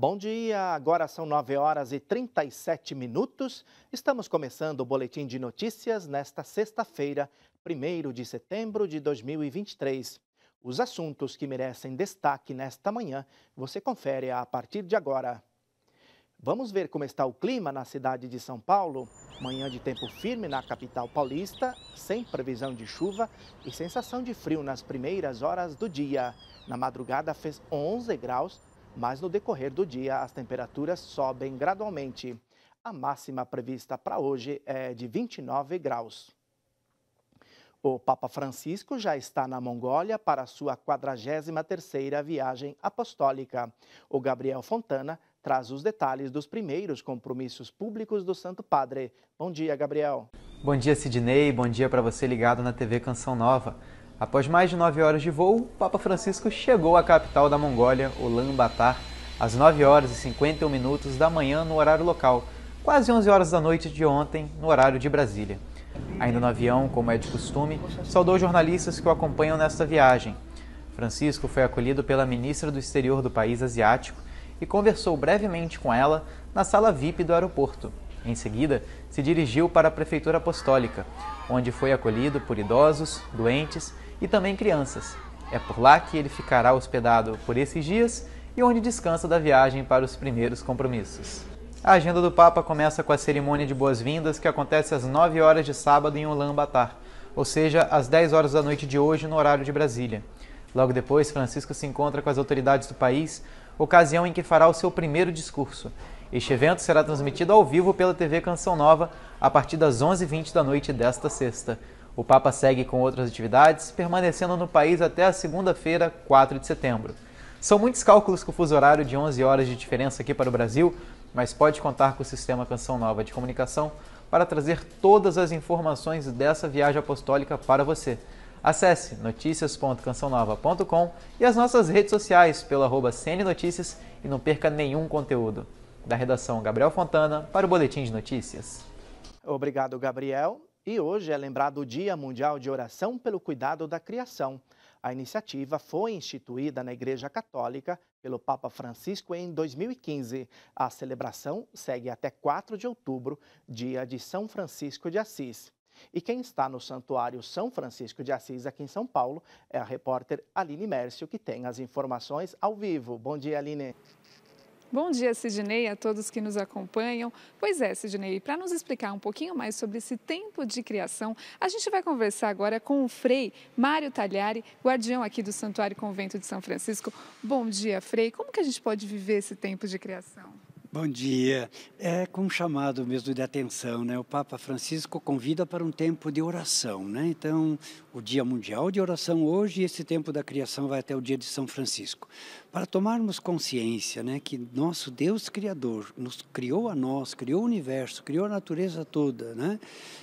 Bom dia, agora são 9 horas e 37 minutos. Estamos começando o Boletim de Notícias nesta sexta-feira, 1 de setembro de 2023. Os assuntos que merecem destaque nesta manhã você confere a partir de agora. Vamos ver como está o clima na cidade de São Paulo. Manhã de tempo firme na capital paulista, sem previsão de chuva e sensação de frio nas primeiras horas do dia. Na madrugada fez 11 graus mas no decorrer do dia as temperaturas sobem gradualmente. A máxima prevista para hoje é de 29 graus. O Papa Francisco já está na Mongólia para sua 43ª viagem apostólica. O Gabriel Fontana traz os detalhes dos primeiros compromissos públicos do Santo Padre. Bom dia, Gabriel. Bom dia, Sidney. Bom dia para você ligado na TV Canção Nova. Após mais de 9 horas de voo, Papa Francisco chegou à capital da Mongólia, Ulaanbaatar, às 9 horas e 51 minutos da manhã no horário local, quase 11 horas da noite de ontem no horário de Brasília. Ainda no avião, como é de costume, saudou jornalistas que o acompanham nesta viagem. Francisco foi acolhido pela ministra do Exterior do país asiático e conversou brevemente com ela na sala VIP do aeroporto. Em seguida, se dirigiu para a Prefeitura Apostólica, onde foi acolhido por idosos, doentes e também crianças. É por lá que ele ficará hospedado por esses dias e onde descansa da viagem para os primeiros compromissos. A agenda do Papa começa com a cerimônia de boas-vindas que acontece às 9 horas de sábado em Batar, ou seja, às 10 horas da noite de hoje no horário de Brasília. Logo depois, Francisco se encontra com as autoridades do país, ocasião em que fará o seu primeiro discurso. Este evento será transmitido ao vivo pela TV Canção Nova a partir das 11h20 da noite desta sexta. O Papa segue com outras atividades, permanecendo no país até a segunda-feira, 4 de setembro. São muitos cálculos com o fuso horário de 11 horas de diferença aqui para o Brasil, mas pode contar com o Sistema Canção Nova de Comunicação para trazer todas as informações dessa viagem apostólica para você. Acesse noticias.cançãonova.com e as nossas redes sociais pelo arroba CNNotícias e não perca nenhum conteúdo. Da redação Gabriel Fontana para o Boletim de Notícias. Obrigado, Gabriel. E hoje é lembrado o Dia Mundial de Oração pelo Cuidado da Criação. A iniciativa foi instituída na Igreja Católica pelo Papa Francisco em 2015. A celebração segue até 4 de outubro, dia de São Francisco de Assis. E quem está no Santuário São Francisco de Assis, aqui em São Paulo, é a repórter Aline Mércio, que tem as informações ao vivo. Bom dia, Aline. Bom dia, Sidney, a todos que nos acompanham. Pois é, Sidney, para nos explicar um pouquinho mais sobre esse tempo de criação, a gente vai conversar agora com o Frei Mário Talhari, guardião aqui do Santuário Convento de São Francisco. Bom dia, Frei. Como que a gente pode viver esse tempo de criação? Bom dia. É com um chamado mesmo de atenção, né? O Papa Francisco convida para um tempo de oração, né? Então, o Dia Mundial de Oração hoje e esse tempo da criação vai até o dia de São Francisco. Para tomarmos consciência, né, que nosso Deus criador nos criou a nós, criou o universo, criou a natureza toda, né?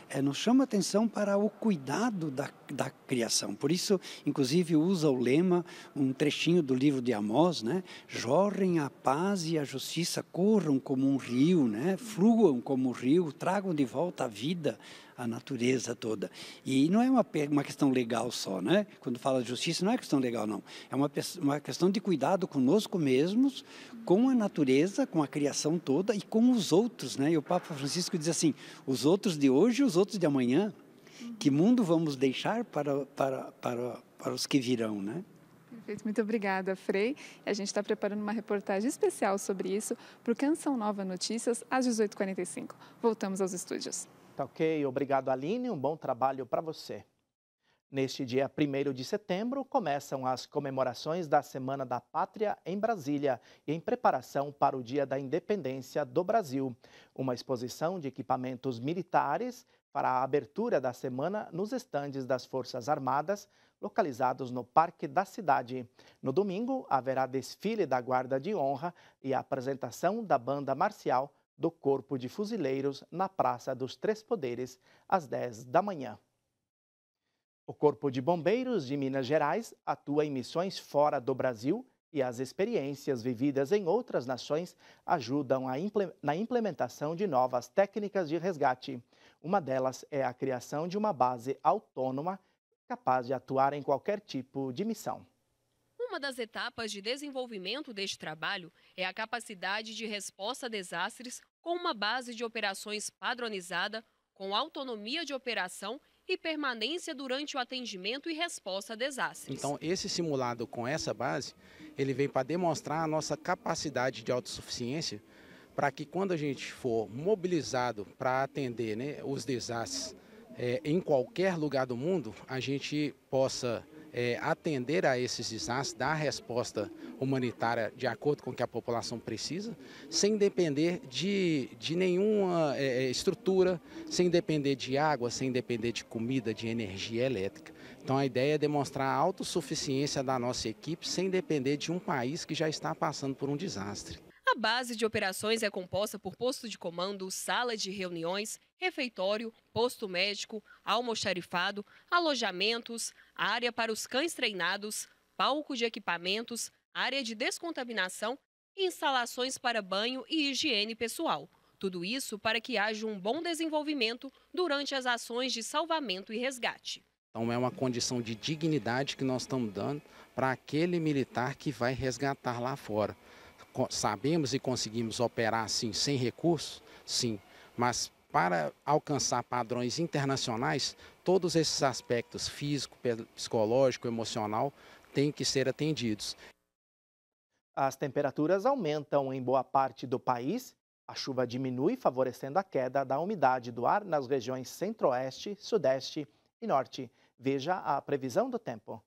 É, nos chama atenção para o cuidado da, da criação. Por isso, inclusive, usa o lema um trechinho do livro de Amós, né? Jorrem a paz e a justiça cor corram como um rio, né? fluam como um rio, tragam de volta a vida, a natureza toda. E não é uma, uma questão legal só, né? Quando fala de justiça, não é questão legal, não. É uma, uma questão de cuidado conosco mesmos, com a natureza, com a criação toda e com os outros, né? E o Papa Francisco diz assim: os outros de hoje e os outros de amanhã. Que mundo vamos deixar para, para, para, para os que virão, né? Perfeito, muito obrigada, Frei. A gente está preparando uma reportagem especial sobre isso para o Canção Nova Notícias às 18h45. Voltamos aos estúdios. Tá ok, obrigado, Aline. Um bom trabalho para você. Neste dia 1 de setembro, começam as comemorações da Semana da Pátria em Brasília e em preparação para o Dia da Independência do Brasil. Uma exposição de equipamentos militares para a abertura da semana nos estandes das Forças Armadas, localizados no Parque da Cidade. No domingo, haverá desfile da Guarda de Honra e a apresentação da banda marcial do Corpo de Fuzileiros na Praça dos Três Poderes, às 10 da manhã. O Corpo de Bombeiros de Minas Gerais atua em missões fora do Brasil e as experiências vividas em outras nações ajudam na implementação de novas técnicas de resgate. Uma delas é a criação de uma base autônoma capaz de atuar em qualquer tipo de missão. Uma das etapas de desenvolvimento deste trabalho é a capacidade de resposta a desastres com uma base de operações padronizada, com autonomia de operação e permanência durante o atendimento e resposta a desastres. Então, esse simulado com essa base, ele vem para demonstrar a nossa capacidade de autossuficiência para que quando a gente for mobilizado para atender né, os desastres é, em qualquer lugar do mundo, a gente possa é, atender a esses desastres, dar resposta humanitária de acordo com o que a população precisa, sem depender de, de nenhuma é, é, estrutura, sem depender de água, sem depender de comida, de energia elétrica. Então a ideia é demonstrar a autossuficiência da nossa equipe sem depender de um país que já está passando por um desastre. A base de operações é composta por posto de comando, sala de reuniões, refeitório, posto médico, almoxarifado, alojamentos, área para os cães treinados, palco de equipamentos, área de descontaminação e instalações para banho e higiene pessoal. Tudo isso para que haja um bom desenvolvimento durante as ações de salvamento e resgate. Então é uma condição de dignidade que nós estamos dando para aquele militar que vai resgatar lá fora. Sabemos e conseguimos operar assim sem recursos, sim, mas para alcançar padrões internacionais, todos esses aspectos físico, psicológico, emocional têm que ser atendidos. As temperaturas aumentam em boa parte do país, a chuva diminui, favorecendo a queda da umidade do ar nas regiões centro-oeste, sudeste e norte. Veja a previsão do tempo.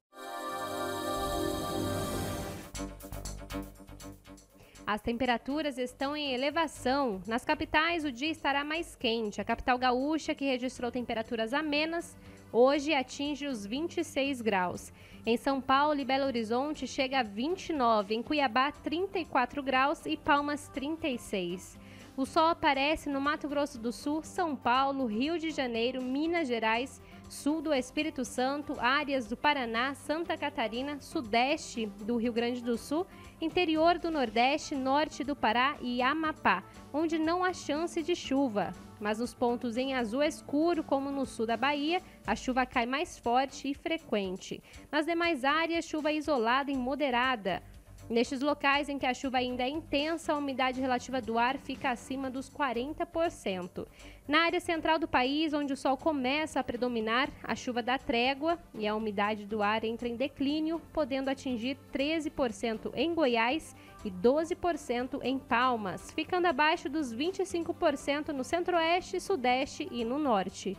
As temperaturas estão em elevação. Nas capitais, o dia estará mais quente. A capital gaúcha, que registrou temperaturas amenas, hoje atinge os 26 graus. Em São Paulo e Belo Horizonte, chega a 29. Em Cuiabá, 34 graus e Palmas, 36. O sol aparece no Mato Grosso do Sul, São Paulo, Rio de Janeiro, Minas Gerais sul do Espírito Santo, áreas do Paraná, Santa Catarina, sudeste do Rio Grande do Sul, interior do Nordeste, norte do Pará e Amapá, onde não há chance de chuva. Mas nos pontos em azul escuro, como no sul da Bahia, a chuva cai mais forte e frequente. Nas demais áreas, chuva isolada e moderada. Nestes locais em que a chuva ainda é intensa, a umidade relativa do ar fica acima dos 40%. Na área central do país, onde o sol começa a predominar, a chuva dá trégua e a umidade do ar entra em declínio, podendo atingir 13% em Goiás e 12% em Palmas, ficando abaixo dos 25% no centro-oeste, sudeste e no norte.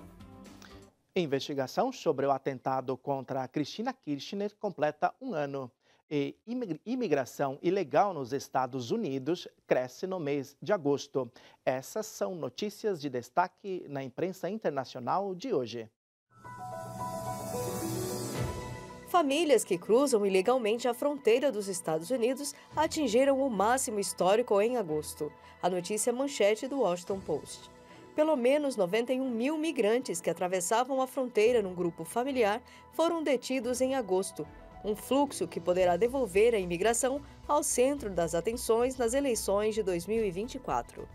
Investigação sobre o atentado contra Cristina Kirchner completa um ano e imigração ilegal nos Estados Unidos cresce no mês de agosto. Essas são notícias de destaque na imprensa internacional de hoje. Famílias que cruzam ilegalmente a fronteira dos Estados Unidos atingiram o máximo histórico em agosto. A notícia manchete do Washington Post. Pelo menos 91 mil migrantes que atravessavam a fronteira num grupo familiar foram detidos em agosto, um fluxo que poderá devolver a imigração ao centro das atenções nas eleições de 2024.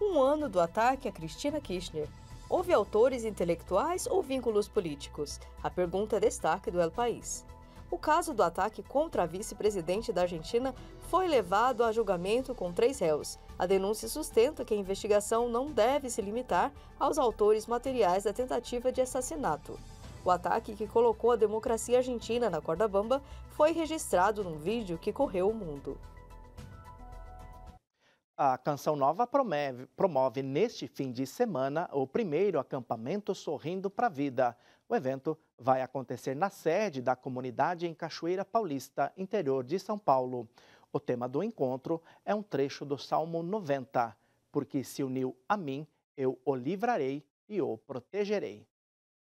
Um ano do ataque a Cristina Kirchner. Houve autores intelectuais ou vínculos políticos? A pergunta é destaque do El País. O caso do ataque contra a vice-presidente da Argentina foi levado a julgamento com três réus. A denúncia sustenta que a investigação não deve se limitar aos autores materiais da tentativa de assassinato. O ataque que colocou a democracia argentina na corda bamba foi registrado num vídeo que correu o mundo. A Canção Nova promove, promove, neste fim de semana o primeiro acampamento Sorrindo para a Vida. O evento vai acontecer na sede da comunidade em Cachoeira Paulista, interior de São Paulo. O tema do encontro é um trecho do Salmo 90, porque se uniu a mim, eu o livrarei e o protegerei.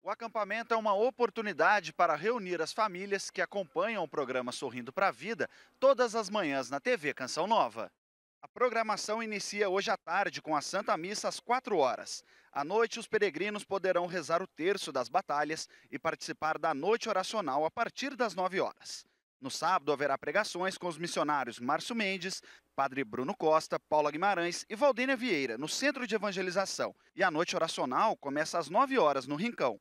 O acampamento é uma oportunidade para reunir as famílias que acompanham o programa Sorrindo para a Vida todas as manhãs na TV Canção Nova. A programação inicia hoje à tarde com a Santa Missa às 4 horas. À noite, os peregrinos poderão rezar o terço das batalhas e participar da noite oracional a partir das 9 horas. No sábado, haverá pregações com os missionários Márcio Mendes, Padre Bruno Costa, Paula Guimarães e Valdênia Vieira, no Centro de Evangelização. E a noite oracional começa às 9 horas no Rincão.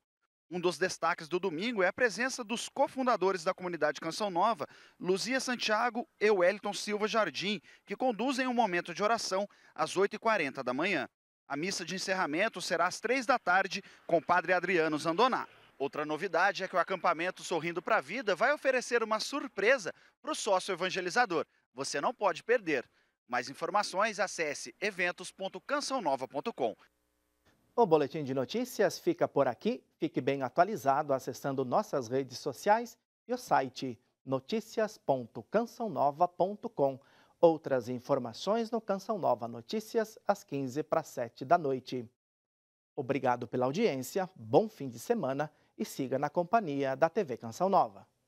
Um dos destaques do domingo é a presença dos cofundadores da comunidade Canção Nova, Luzia Santiago e Wellington Silva Jardim, que conduzem um momento de oração às 8h40 da manhã. A missa de encerramento será às 3 da tarde com o padre Adriano Zandoná. Outra novidade é que o acampamento Sorrindo para a Vida vai oferecer uma surpresa para o sócio evangelizador. Você não pode perder. Mais informações, acesse eventos.cançãonova.com. O Boletim de Notícias fica por aqui. Fique bem atualizado acessando nossas redes sociais e o site noticias.cançãonova.com. Outras informações no Canção Nova Notícias, às 15 para 7 da noite. Obrigado pela audiência, bom fim de semana e siga na companhia da TV Canção Nova.